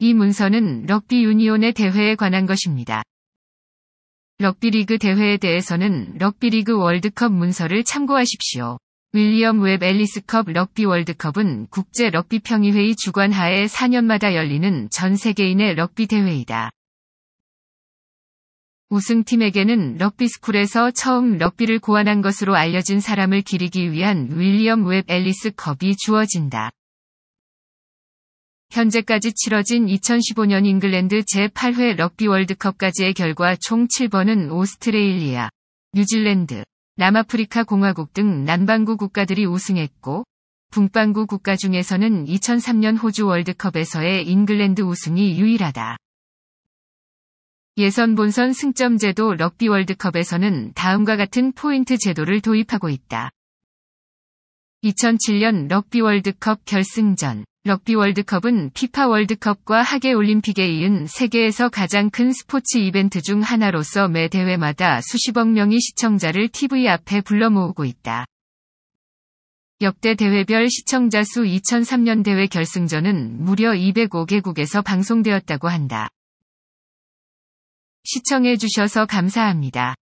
이 문서는 럭비 유니온의 대회에 관한 것입니다. 럭비리그 대회에 대해서는 럭비리그 월드컵 문서를 참고하십시오. 윌리엄 웹 앨리스컵 럭비 월드컵은 국제 럭비 평의회의 주관 하에 4년마다 열리는 전 세계인의 럭비 대회이다. 우승팀에게는 럭비 스쿨에서 처음 럭비를 고안한 것으로 알려진 사람을 기리기 위한 윌리엄 웹 앨리스 컵이 주어진다. 현재까지 치러진 2015년 잉글랜드 제8회 럭비 월드컵까지의 결과 총 7번은 오스트레일리아, 뉴질랜드, 남아프리카 공화국 등 남반구 국가들이 우승했고, 북반구 국가 중에서는 2003년 호주 월드컵에서의 잉글랜드 우승이 유일하다. 예선 본선 승점 제도 럭비 월드컵에서는 다음과 같은 포인트 제도를 도입하고 있다. 2007년 럭비 월드컵 결승전 럭비 월드컵은 피파 월드컵과 하계 올림픽에 이은 세계에서 가장 큰 스포츠 이벤트 중 하나로서 매 대회마다 수십억 명의 시청자를 TV 앞에 불러 모으고 있다. 역대 대회별 시청자 수 2003년 대회 결승전은 무려 205개국에서 방송되었다고 한다. 시청해주셔서 감사합니다.